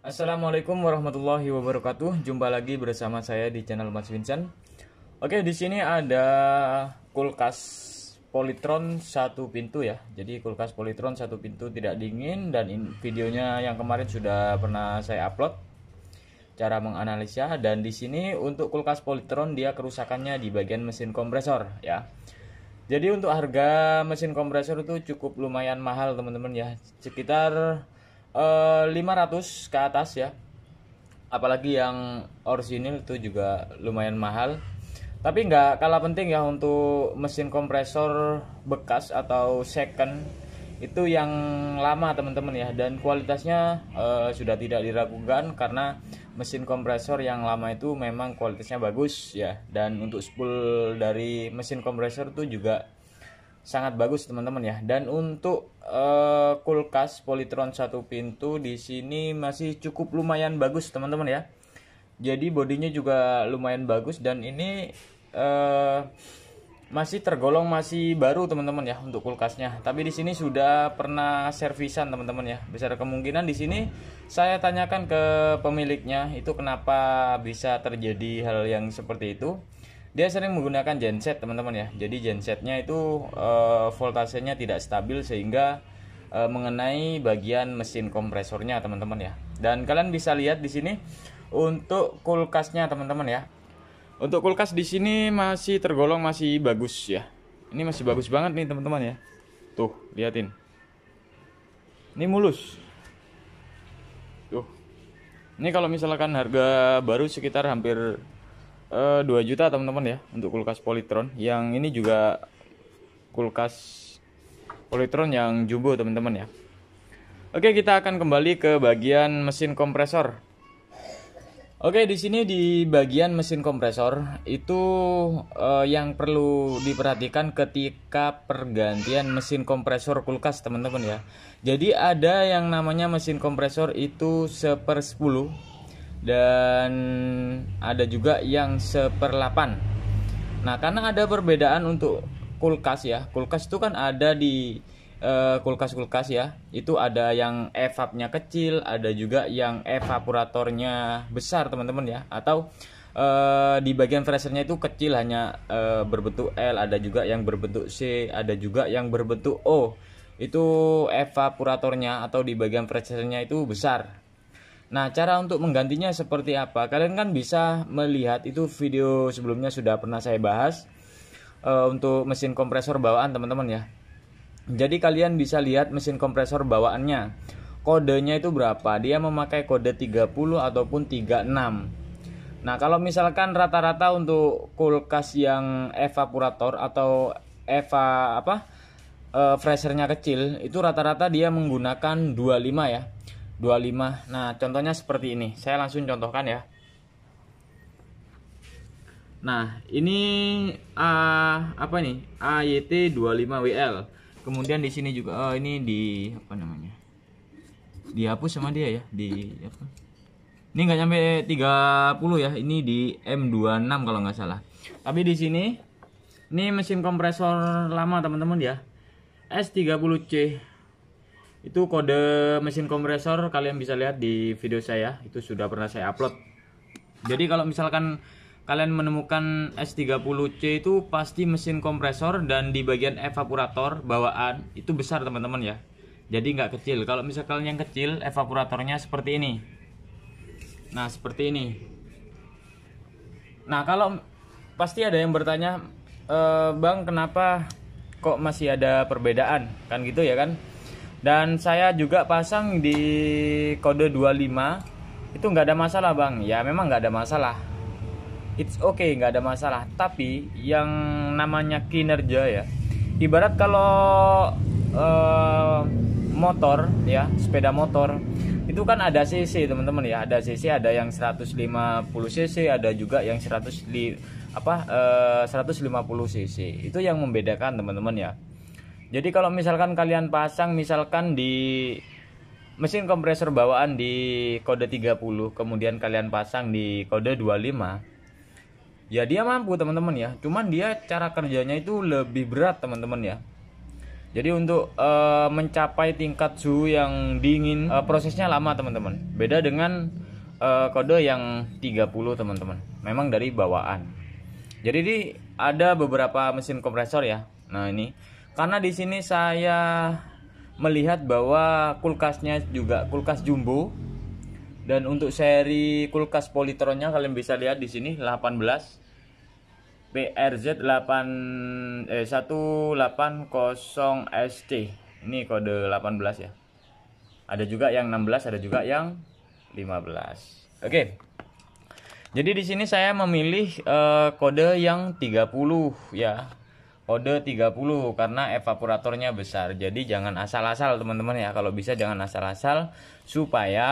Assalamualaikum warahmatullahi wabarakatuh. Jumpa lagi bersama saya di channel Mas Vincent. Oke, di sini ada kulkas Politron satu pintu ya. Jadi kulkas Politron satu pintu tidak dingin dan in, videonya yang kemarin sudah pernah saya upload cara menganalisa dan di sini untuk kulkas Politron dia kerusakannya di bagian mesin kompresor ya. Jadi untuk harga mesin kompresor itu cukup lumayan mahal teman-teman ya. Sekitar 500 eh, ke atas ya apalagi yang orisinil itu juga lumayan mahal tapi nggak kalah penting ya untuk mesin kompresor bekas atau second itu yang lama teman-teman ya dan kualitasnya uh, sudah tidak diragukan karena mesin kompresor yang lama itu memang kualitasnya bagus ya dan untuk spool dari mesin kompresor itu juga sangat bagus teman-teman ya. Dan untuk uh, kulkas Politron satu pintu di sini masih cukup lumayan bagus teman-teman ya. Jadi bodinya juga lumayan bagus dan ini uh, masih tergolong masih baru teman-teman ya untuk kulkasnya. Tapi di sini sudah pernah servisan teman-teman ya. Besar kemungkinan di sini saya tanyakan ke pemiliknya itu kenapa bisa terjadi hal yang seperti itu dia sering menggunakan genset teman-teman ya jadi gensetnya itu uh, voltasenya tidak stabil sehingga uh, mengenai bagian mesin kompresornya teman-teman ya dan kalian bisa lihat di sini untuk kulkasnya teman-teman ya untuk kulkas di sini masih tergolong masih bagus ya ini masih bagus banget nih teman-teman ya tuh liatin ini mulus tuh ini kalau misalkan harga baru sekitar hampir uh, eh, 2 juta teman-teman ya untuk kulkas Polytron. Yang ini juga kulkas Polytron yang jumbo teman-teman ya. Oke, kita akan kembali ke bagian mesin kompresor. Oke, di sini di bagian mesin kompresor itu uh, yang perlu diperhatikan ketika pergantian mesin kompresor kulkas, teman-teman ya. Jadi ada yang namanya mesin kompresor itu seper 10 dan ada juga yang seperlapan. Nah, karena ada perbedaan untuk kulkas ya. Kulkas itu kan ada di eh, kulkas-kulkas uh, ya. Itu ada yang evapnya kecil, ada juga yang evaporatornya besar, teman-teman ya. Atau uh, di bagian freezernya itu kecil hanya uh, berbentuk L, ada juga yang berbentuk C, ada juga yang berbentuk O. Itu evaporatornya atau di bagian freezernya itu besar Nah, cara untuk menggantinya seperti apa? Kalian kan bisa melihat itu video sebelumnya sudah pernah saya bahas e, untuk mesin kompresor bawaan teman-teman ya. Jadi kalian bisa lihat mesin kompresor bawaannya. Kodenya itu berapa? Dia memakai kode 30 ataupun 36. Nah, kalau misalkan rata-rata untuk kulkas yang evaporator atau eva apa? E, freshernya kecil, itu rata-rata dia menggunakan 25 ya. 25 nah contohnya seperti ini saya langsung contohkan ya nah ini uh, apa nih AYT 25WL kemudian di sini juga oh, ini di apa namanya dihapus sama dia ya di apa ini nggak sampai 30 ya ini di M26 kalau nggak salah tapi di sini ini mesin kompresor lama teman-teman ya S30C itu kode mesin kompresor kalian bisa lihat di video saya, itu sudah pernah saya upload. Jadi kalau misalkan kalian menemukan S30C itu pasti mesin kompresor dan di bagian evaporator bawaan itu besar teman-teman ya. Jadi nggak kecil. Kalau misalkan yang kecil evaporatornya seperti ini. Nah, seperti ini. Nah, kalau pasti ada yang bertanya, e, Bang, kenapa kok masih ada perbedaan? Kan gitu ya kan? dan saya juga pasang di kode 25 itu nggak ada masalah bang ya memang nggak ada masalah it's okay nggak ada masalah tapi yang namanya kinerja ya ibarat kalau uh, motor ya sepeda motor itu kan ada cc teman-teman ya ada cc ada yang 150 cc ada juga yang 100 li, apa uh, 150 cc itu yang membedakan teman-teman ya jadi kalau misalkan kalian pasang misalkan di mesin kompresor bawaan di kode 30 kemudian kalian pasang di kode 25 ya dia mampu teman-teman ya cuman dia cara kerjanya itu lebih berat teman-teman ya jadi untuk e, mencapai tingkat suhu yang dingin e, prosesnya lama teman-teman beda dengan e, kode yang 30 teman-teman memang dari bawaan jadi ini ada beberapa mesin kompresor ya nah ini karena di sini saya melihat bahwa kulkasnya juga kulkas jumbo dan untuk seri kulkas politronnya kalian bisa lihat di sini 18 PRZ 8 eh 180 ST. Ini kode 18 ya. Ada juga yang 16, ada juga yang 15. Oke. Jadi di sini saya memilih uh, kode yang 30 ya kode 30 karena evaporatornya besar. Jadi jangan asal-asal teman-teman ya. Kalau bisa jangan asal-asal supaya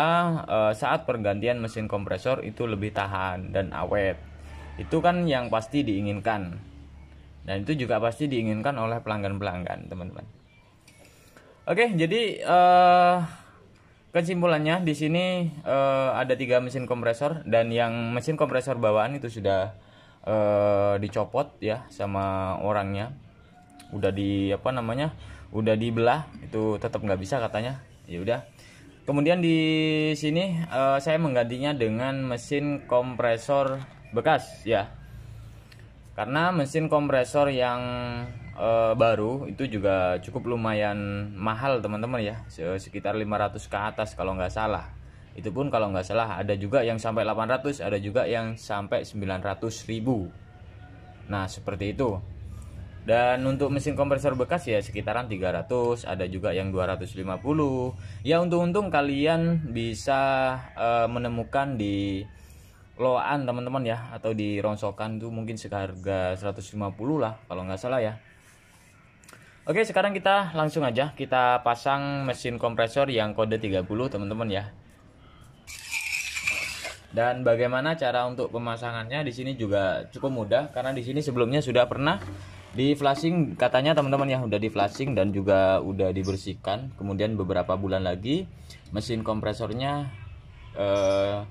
e, saat pergantian mesin kompresor itu lebih tahan dan awet. Itu kan yang pasti diinginkan. Dan itu juga pasti diinginkan oleh pelanggan-pelanggan, teman-teman. Oke, jadi e, kesimpulannya di sini e, ada tiga mesin kompresor dan yang mesin kompresor bawaan itu sudah Eh, dicopot ya sama orangnya udah di apa namanya udah dibelah itu tetap nggak bisa katanya ya udah kemudian di sini eh, saya menggantinya dengan mesin kompresor bekas ya karena mesin kompresor yang eh, baru itu juga cukup lumayan mahal teman-teman ya sekitar 500 ke atas kalau nggak salah itu pun kalau nggak salah ada juga yang sampai 800 ada juga yang sampai 900 ribu nah seperti itu dan untuk mesin kompresor bekas ya sekitaran 300 ada juga yang 250 ya untung-untung kalian bisa uh, menemukan di loan teman-teman ya atau di rongsokan tuh mungkin seharga 150 lah kalau nggak salah ya Oke sekarang kita langsung aja kita pasang mesin kompresor yang kode 30 teman-teman ya dan bagaimana cara untuk pemasangannya di sini juga cukup mudah karena di sini sebelumnya sudah pernah di flashing katanya teman-teman yang udah di flashing dan juga udah dibersihkan. Kemudian beberapa bulan lagi mesin kompresornya eh,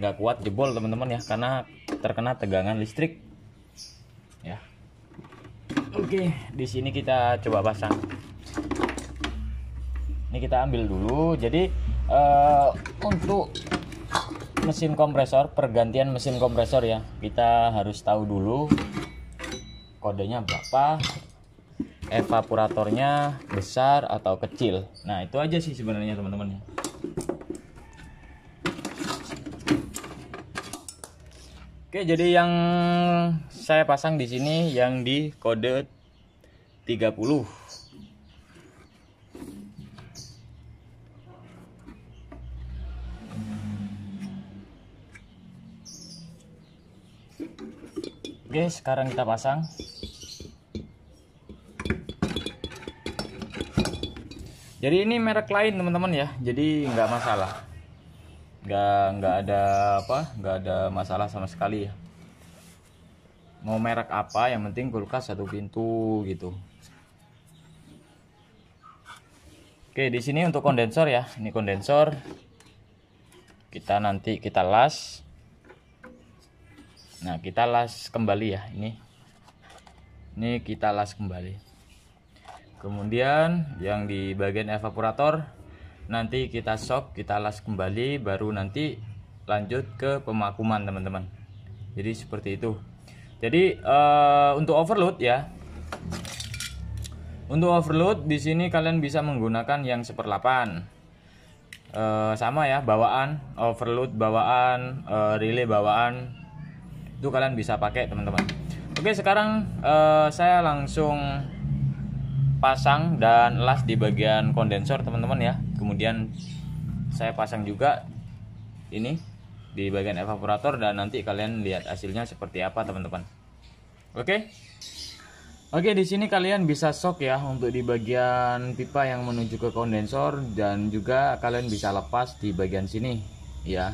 nggak eh, kuat jebol teman-teman ya karena terkena tegangan listrik. Ya. Oke, di sini kita coba pasang. Ini kita ambil dulu. Jadi eh, untuk mesin kompresor, pergantian mesin kompresor ya. Kita harus tahu dulu kodenya berapa, evaporatornya besar atau kecil. Nah, itu aja sih sebenarnya teman-teman ya. Oke, jadi yang saya pasang di sini yang di kode 30. Oke, sekarang kita pasang. Jadi ini merek lain teman-teman ya, jadi nggak masalah, nggak nggak ada apa, nggak ada masalah sama sekali ya. Mau merek apa, yang penting kulkas satu pintu gitu. Oke, di sini untuk kondensor ya, ini kondensor kita nanti kita las nah kita las kembali ya ini ini kita las kembali kemudian yang di bagian evaporator nanti kita sok kita las kembali baru nanti lanjut ke pemakuman teman-teman jadi seperti itu jadi uh, untuk overload ya untuk overload di sini kalian bisa menggunakan yang 8. uh, eh, sama ya bawaan overload bawaan uh, relay bawaan itu kalian bisa pakai teman-teman oke sekarang uh, saya langsung pasang dan las di bagian kondensor teman-teman ya kemudian saya pasang juga ini di bagian evaporator dan nanti kalian lihat hasilnya seperti apa teman-teman oke Oke, di sini kalian bisa sok ya untuk di bagian pipa yang menuju ke kondensor dan juga kalian bisa lepas di bagian sini ya.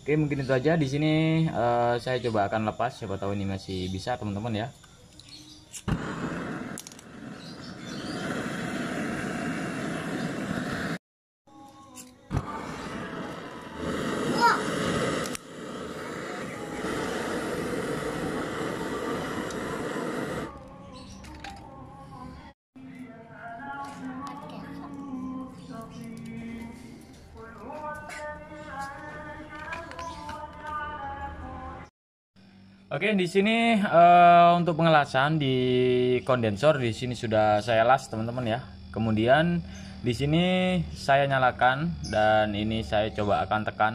Oke mungkin itu aja di sini uh, saya coba akan lepas siapa tahu ini masih bisa teman-teman ya. Oke, di sini uh, untuk pengelasan di kondensor di sini sudah saya las teman-teman ya. Kemudian di sini saya nyalakan dan ini saya coba akan tekan.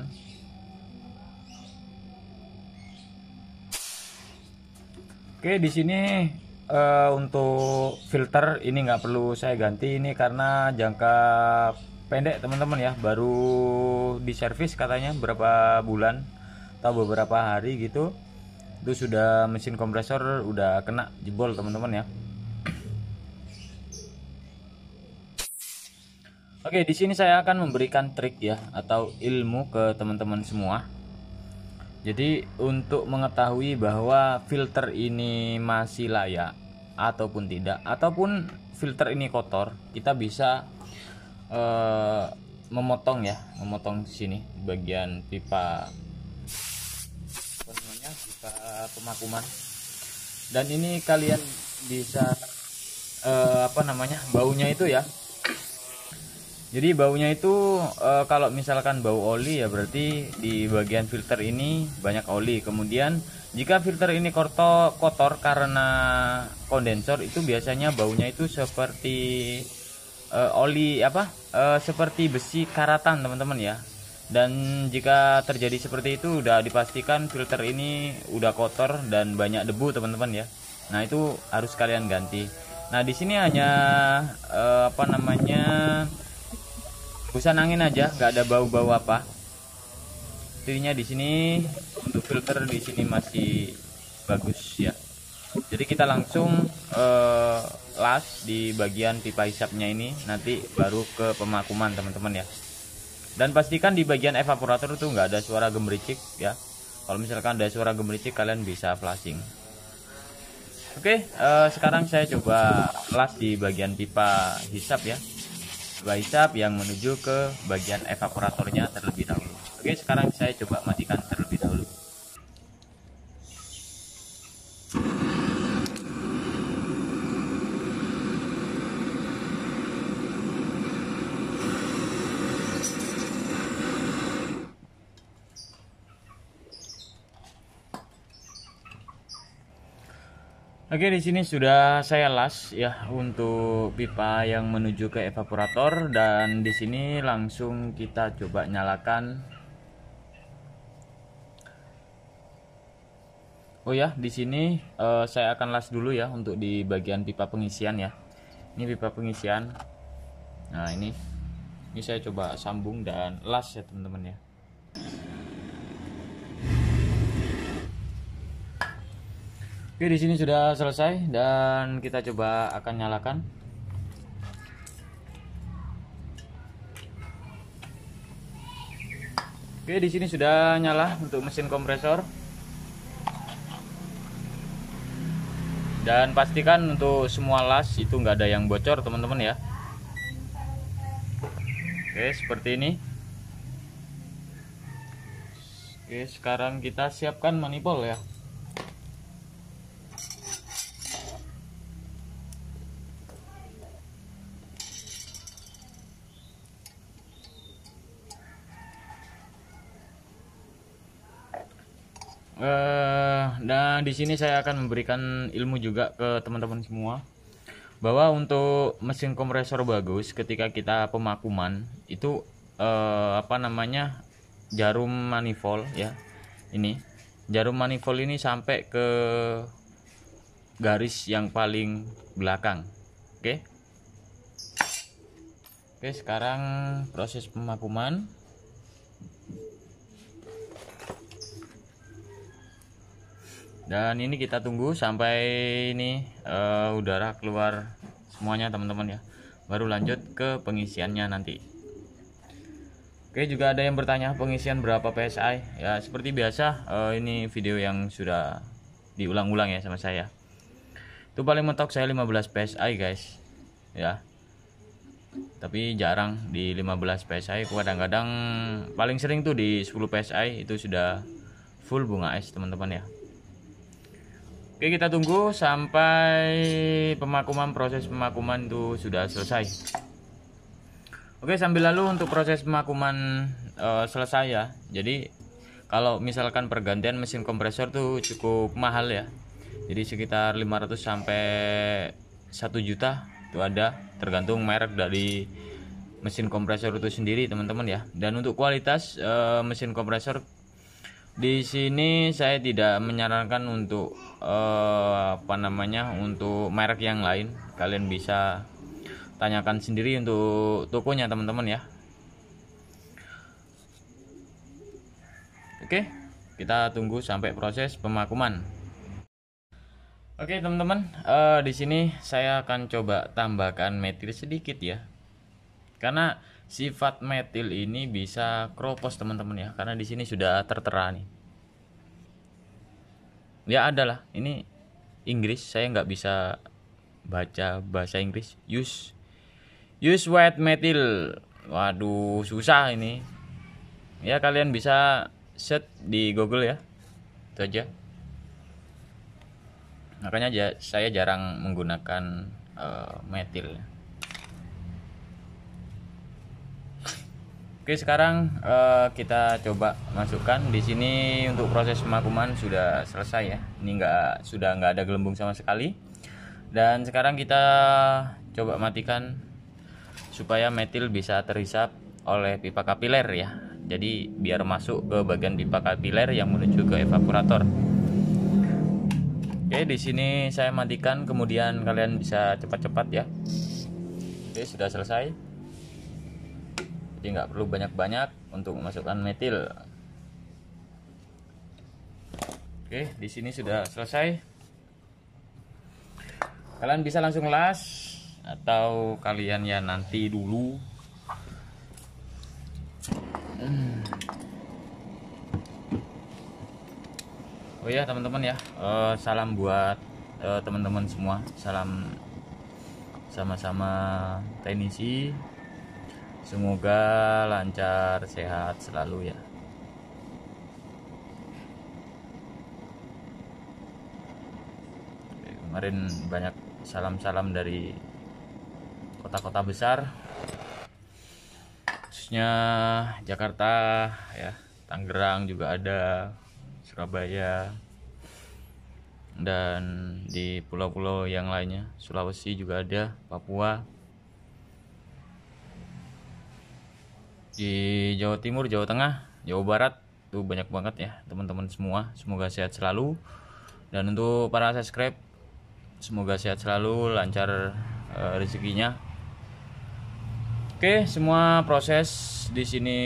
Oke, di sini uh, untuk filter ini nggak perlu saya ganti ini karena jangka pendek teman-teman ya, baru di servis katanya berapa bulan atau beberapa hari gitu itu sudah mesin kompresor udah kena jebol teman-teman ya Oke, di sini saya akan memberikan trik ya atau ilmu ke teman-teman semua. Jadi, untuk mengetahui bahwa filter ini masih layak ataupun tidak ataupun filter ini kotor, kita bisa eh, memotong ya, memotong sini bagian pipa pemakuman dan ini kalian bisa uh, apa namanya baunya itu ya jadi baunya itu uh, kalau misalkan bau oli ya berarti di bagian filter ini banyak oli. Kemudian jika filter ini kotor, kotor karena kondensor itu biasanya baunya itu seperti uh, oli apa? uh, seperti besi karatan teman-teman ya. Dan jika terjadi seperti itu udah dipastikan filter ini udah kotor dan banyak debu teman-teman ya. Nah itu harus kalian ganti. Nah di sini hanya eh, apa namanya busan angin aja, nggak ada bau-bau apa. Intinya di sini untuk filter di sini masih bagus ya. Jadi kita langsung eh, las di bagian pipa hisapnya ini nanti baru ke pemakuman teman-teman ya dan pastikan di bagian evaporator itu nggak ada suara gemericik ya kalau misalkan ada suara gemericik kalian bisa flashing oke okay, uh, eh, sekarang saya coba las di bagian pipa hisap ya pipa hisap yang menuju ke bagian evaporatornya terlebih dahulu oke okay, sekarang saya coba matikan terlebih dahulu Oke, di sini sudah saya las ya untuk pipa yang menuju ke evaporator dan di sini langsung kita coba nyalakan. Oh ya, di sini uh, saya akan las dulu ya untuk di bagian pipa pengisian ya. Ini pipa pengisian. Nah, ini ini saya coba sambung dan las ya teman-teman ya. Oke, di sini sudah selesai dan kita coba akan nyalakan. Oke, di sini sudah nyala untuk mesin kompresor. Dan pastikan untuk semua las itu nggak ada yang bocor, teman-teman ya. Oke, seperti ini. Oke, sekarang kita siapkan manifold ya. Uh, dan di sini saya akan memberikan ilmu juga ke teman-teman semua bahwa untuk mesin kompresor bagus ketika kita pemakuman itu uh, apa namanya jarum manifold ya ini jarum manifold ini sampai ke garis yang paling belakang oke okay? oke okay, sekarang proses pemakuman dan ini kita tunggu sampai ini uh, udara keluar semuanya teman-teman ya baru lanjut ke pengisiannya nanti Oke juga ada yang bertanya pengisian berapa PSI ya seperti biasa uh, ini video yang sudah diulang-ulang ya sama saya itu paling mentok saya 15 PSI guys ya tapi jarang di 15 PSI kadang-kadang paling sering tuh di 10 PSI itu sudah full bunga es teman-teman ya Oke kita tunggu sampai pemakuman proses pemakuman itu sudah selesai. Oke sambil lalu untuk proses pemakuman e, selesai ya. Jadi kalau misalkan pergantian mesin kompresor tuh cukup mahal ya. Jadi sekitar 500 sampai 1 juta itu ada tergantung merek dari mesin kompresor itu sendiri teman-teman ya. Dan untuk kualitas e, mesin kompresor di sini saya tidak menyarankan untuk eh, apa namanya untuk merek yang lain kalian bisa tanyakan sendiri untuk tokonya teman-teman ya oke kita tunggu sampai proses pemakuman oke teman-teman eh, di sini saya akan coba tambahkan materi sedikit ya karena sifat metil ini bisa kropos teman-teman ya karena di sini sudah tertera nih ya adalah ini Inggris saya nggak bisa baca bahasa Inggris use use white metil waduh susah ini ya kalian bisa set di Google ya itu aja makanya aja saya jarang menggunakan uh, metil Oke sekarang uh, kita coba masukkan di sini untuk proses pemakuman sudah selesai ya. Ini enggak sudah nggak ada gelembung sama sekali. Dan sekarang kita coba matikan supaya metil bisa terhisap oleh pipa kapiler ya. Jadi biar masuk ke bagian pipa kapiler yang menuju ke evaporator. Oke di sini saya matikan kemudian kalian bisa cepat-cepat ya. Oke sudah selesai jadi nggak perlu banyak-banyak untuk memasukkan metil oke di sini sudah selesai kalian bisa langsung las atau kalian ya nanti dulu oh ya teman-teman ya eh, salam buat eh, teman-teman semua salam sama-sama teknisi Semoga lancar, sehat selalu ya. Kemarin banyak salam-salam dari kota-kota besar, khususnya Jakarta, ya, Tangerang juga ada, Surabaya, dan di pulau-pulau yang lainnya, Sulawesi juga ada, Papua. di Jawa Timur, Jawa Tengah, Jawa Barat tuh banyak banget ya teman-teman semua. Semoga sehat selalu. Dan untuk para subscribe, semoga sehat selalu, lancar e, rezekinya. Oke, semua proses di sini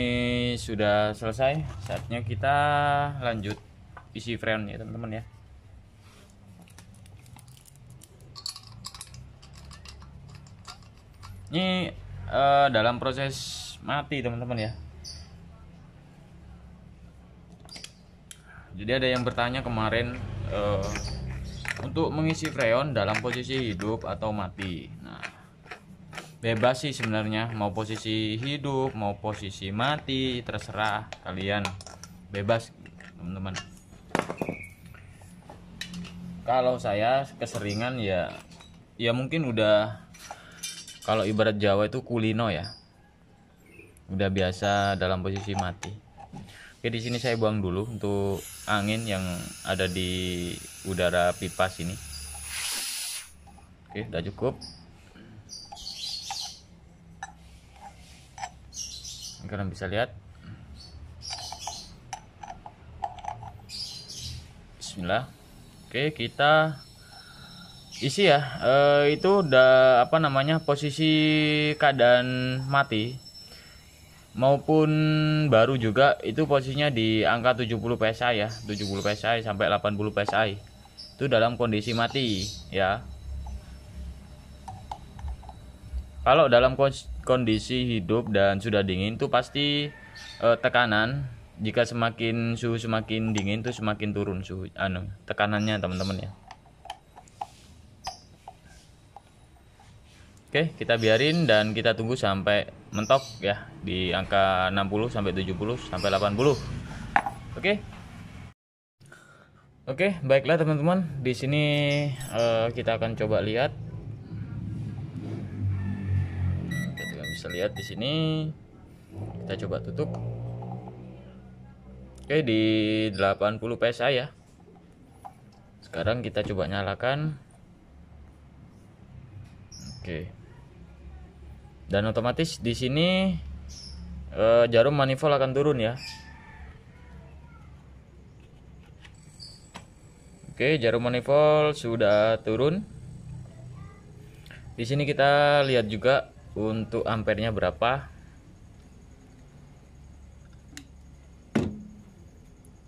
sudah selesai. Saatnya kita lanjut isi frame ya teman-teman ya. Ini e, dalam proses mati teman-teman ya jadi ada yang bertanya kemarin uh, untuk mengisi freon dalam posisi hidup atau mati nah bebas sih sebenarnya mau posisi hidup mau posisi mati terserah kalian bebas teman-teman kalau saya keseringan ya ya mungkin udah kalau ibarat Jawa itu kulino ya udah biasa dalam posisi mati oke di sini saya buang dulu untuk angin yang ada di udara pipa sini oke udah cukup kalian bisa lihat Bismillah oke kita isi ya e, itu udah apa namanya posisi keadaan mati maupun baru juga itu posisinya di angka 70 psi ya 70 psi sampai 80 psi itu dalam kondisi mati ya kalau dalam kondisi hidup dan sudah dingin itu pasti eh, tekanan jika semakin suhu semakin dingin itu semakin turun suhu anu tekanannya teman-teman ya Oke, kita biarin dan kita tunggu sampai mentok ya di angka 60 sampai 70 sampai 80. Oke. Oke, baiklah teman-teman. Di sini uh, kita akan coba lihat. Kita bisa lihat di sini. Kita coba tutup. Oke, di 80 PSI ya. Sekarang kita coba nyalakan. Oke. Okay dan otomatis di sini e, jarum manifold akan turun ya Oke, jarum manifold sudah turun. Di sini kita lihat juga untuk ampernya berapa.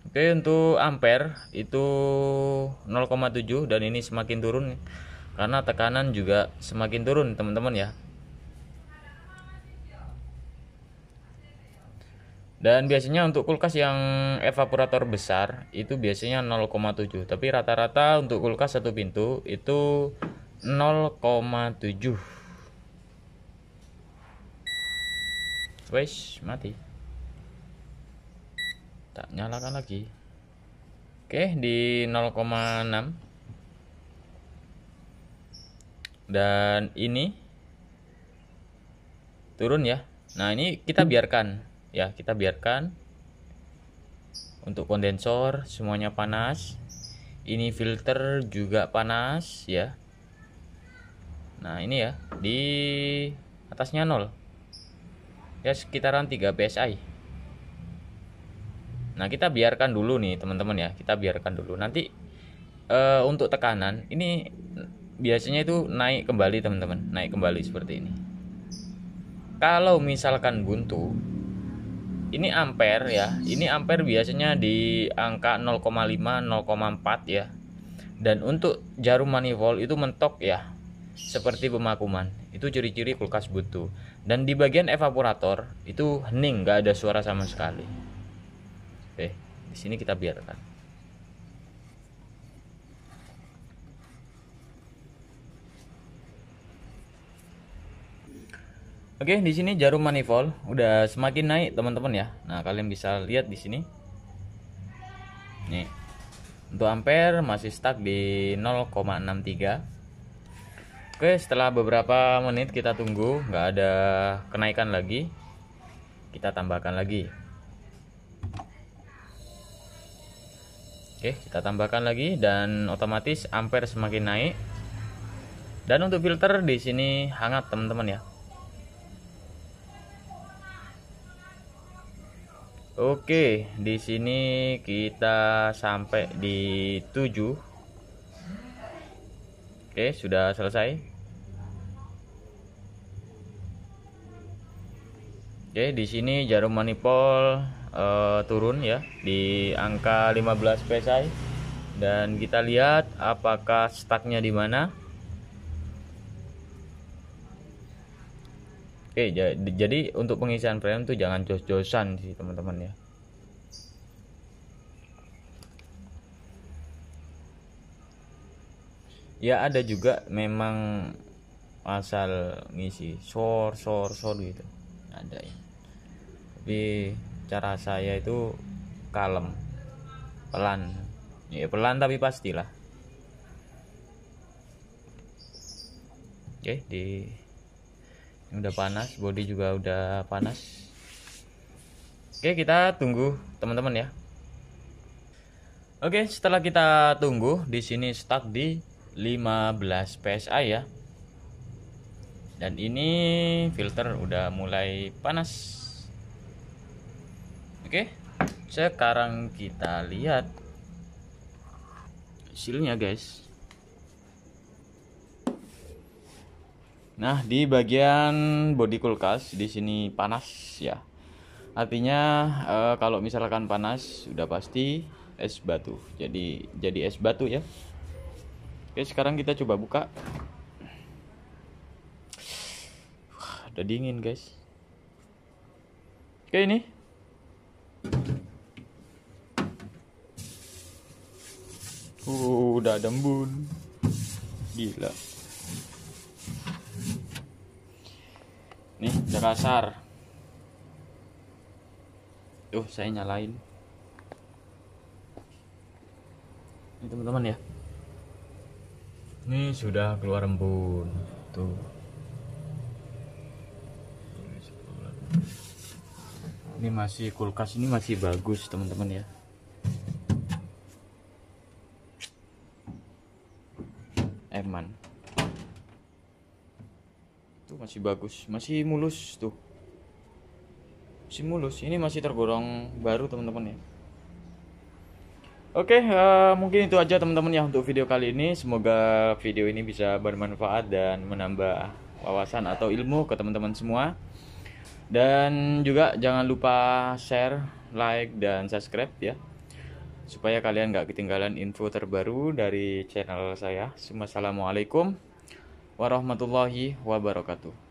Oke, untuk ampere itu 0,7 dan ini semakin turun karena tekanan juga semakin turun, teman-teman ya. Dan biasanya untuk kulkas yang evaporator besar itu biasanya 0,7, tapi rata-rata untuk kulkas satu pintu itu 0,7. Wes, mati. Tak nyalakan lagi. Oke, di 0,6. Dan ini turun ya. Nah, ini kita biarkan ya kita biarkan untuk kondensor semuanya panas ini filter juga panas ya nah ini ya di atasnya nol ya sekitaran 3 psi nah kita biarkan dulu nih teman-teman ya kita biarkan dulu nanti e, untuk tekanan ini biasanya itu naik kembali teman-teman naik kembali seperti ini kalau misalkan buntu ini ampere ya ini ampere biasanya di angka 0,5 0,4 ya dan untuk jarum manifold itu mentok ya seperti pemakuman itu ciri-ciri kulkas butuh dan di bagian evaporator itu hening nggak ada suara sama sekali oke di sini kita biarkan Oke, di sini jarum manifold udah semakin naik, teman-teman ya. Nah, kalian bisa lihat di sini. Nih. Untuk ampere masih stuck di 0,63. Oke, setelah beberapa menit kita tunggu, nggak ada kenaikan lagi. Kita tambahkan lagi. Oke, kita tambahkan lagi dan otomatis ampere semakin naik. Dan untuk filter di sini hangat, teman-teman ya. Oke, di sini kita sampai di 7. Oke, sudah selesai. Oke, di sini jarum manipol uh, turun ya di angka 15 psi dan kita lihat apakah stucknya di mana. Oke, jadi, untuk pengisian premium tuh jangan jos-josan sih teman-teman ya. Ya ada juga memang asal ngisi sor sor sor gitu ada ya. Tapi cara saya itu kalem, pelan, ya pelan tapi pastilah. Oke di udah panas body juga udah panas oke kita tunggu teman-teman ya oke setelah kita tunggu di sini stuck di 15 psi ya dan ini filter udah mulai panas oke sekarang kita lihat hasilnya guys Nah, di bagian body kulkas di sini panas ya. Artinya e, kalau misalkan panas sudah pasti es batu. Jadi jadi es batu ya. Oke, sekarang kita coba buka. Wah, udah dingin, guys. Oke, ini. Uh, udah ada embun. Gila. nih udah Tuh saya nyalain. Ini teman-teman ya. Ini sudah keluar embun. Tuh. Ini masih kulkas ini masih bagus teman-teman ya. masih bagus masih mulus tuh masih mulus ini masih tergolong baru teman-teman ya Oke, uh, mungkin itu aja teman-teman ya untuk video kali ini. Semoga video ini bisa bermanfaat dan menambah wawasan atau ilmu ke teman-teman semua. Dan juga jangan lupa share, like, dan subscribe ya. Supaya kalian gak ketinggalan info terbaru dari channel saya. Assalamualaikum warahmatullahi wabarakatuh.